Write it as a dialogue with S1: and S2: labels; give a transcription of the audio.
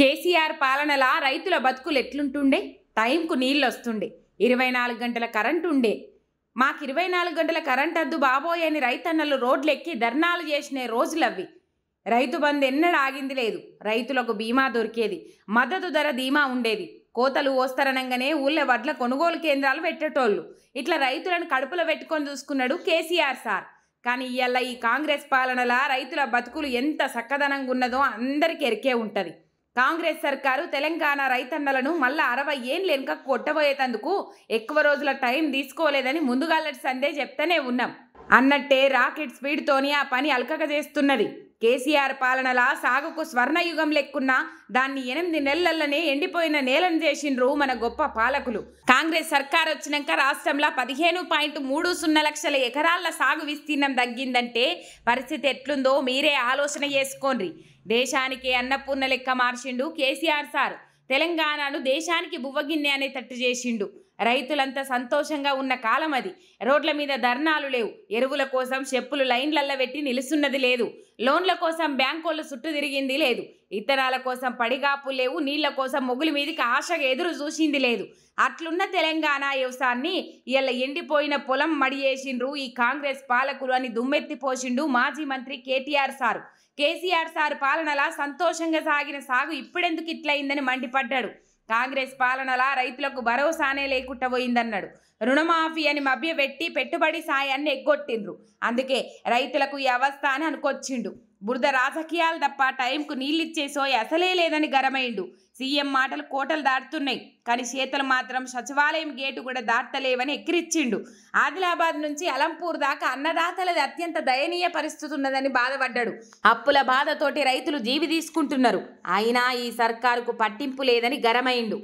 S1: కేసీఆర్ పాలనలా రైతుల బతుకులు ఎట్లుంటుండే టైంకు నీళ్ళు వస్తుండే ఇరవై నాలుగు గంటల కరెంటు ఉండే మాకు ఇరవై నాలుగు గంటల కరెంట్ అద్దు బాబోయని రైతన్నలు రోడ్లెక్కి ధర్నాలు చేసిన రోజులు అవి రైతు బంద్ ఎన్నడ ఆగింది లేదు రైతులకు బీమా దొరికేది మద్దతు ధర ధీమా ఉండేది కోతలు ఓస్తరనంగానే ఊళ్ళో వడ్ల కొనుగోలు కేంద్రాలు పెట్టేటోళ్ళు ఇట్లా రైతులను కడుపులో పెట్టుకొని చూసుకున్నాడు కేసీఆర్ సార్ కానీ ఇవాళ ఈ కాంగ్రెస్ పాలనలా రైతుల బతుకులు ఎంత చక్కదనంగా ఉన్నదో అందరికీ ఎరికే ఉంటుంది కాంగ్రెస్ సర్కారు తెలంగాణ రైతన్నలను మళ్ళా అరవై ఏళ్ళు వెనుక కొట్టబోయేటందుకు ఎక్కువ రోజుల టైం తీసుకోలేదని ముందుగాలటి సందే చెప్తూనే ఉన్నాం అన్నట్టే రాకెట్ స్పీడ్తోని ఆ పని అల్కగ చేస్తున్నది కేసీఆర్ పాలనలా సాగుకు స్వర్ణయుగం లెక్కున్నా దాన్ని ఎనిమిది నెలలనే ఎండిపోయిన నేలను చేసిండ్రు మన గొప్ప పాలకులు కాంగ్రెస్ సర్కార్ వచ్చినాక రాష్ట్రంలో పదిహేను పాయింట్ మూడు సున్నా లక్షల ఎకరాల సాగు విస్తీర్ణం తగ్గిందంటే పరిస్థితి ఎట్లుందో మీరే ఆలోచన చేసుకోండి దేశానికి అన్నపూర్ణ లెక్క మార్చిండు కేసీఆర్ సార్ తెలంగాణను దేశానికి బువ్వగిన్నె అనే తట్టు చేసిండు రైతులంతా సంతోషంగా ఉన్న కాలం అది రోడ్ల మీద ధర్నాలు లేవు ఎరువుల కోసం చెప్పులు లైన్లల్లో పెట్టి నిలుస్తున్నది లేదు లోన్ల కోసం బ్యాంకోళ్ళు చుట్టూ తిరిగింది లేదు ఇతరాల కోసం పడిగాపు లేవు నీళ్ల కోసం మొగులు మీదకి ఆశగా ఎదురు చూసింది లేదు అట్లున్న తెలంగాణ వ్యవసాయాన్ని ఇలా ఎండిపోయిన పొలం మడియేసిండ్రు ఈ కాంగ్రెస్ పాలకులు అని పోసిండు మాజీ మంత్రి కేటీఆర్ సారు కేసీఆర్ సారు పాలనలా సంతోషంగా సాగిన సాగు ఇప్పుడెందుకు ఇట్లయిందని మండిపడ్డాడు కాంగ్రెస్ పాలనలా రైతులకు భరోసానే లేకుండా పోయిందన్నాడు రుణమాఫీ అని మభ్యపెట్టి పెట్టుబడి సాయాన్ని ఎగ్గొట్టిండ్రు అందుకే రైతులకు ఈ అవస్థ అని అనుకొచ్చిండు బురద రాజకీయాలు తప్ప టైంకు నీళ్ళిచ్చేసోయి అసలే లేదని గరమైండు సీఎం మాటలు కోటలు దాటుతున్నాయి కానీ చేతలు మాత్రం సచివాలయం గేటు కూడా దాటలేవని ఎక్కిరిచ్చిండు ఆదిలాబాద్ నుంచి అలంపూర్ దాకా అన్నదాతలది అత్యంత దయనీయ పరిస్థితి ఉన్నదని బాధపడ్డాడు అప్పుల బాధతోటి రైతులు జీవి తీసుకుంటున్నారు అయినా ఈ సర్కారుకు పట్టింపు లేదని గరమైండు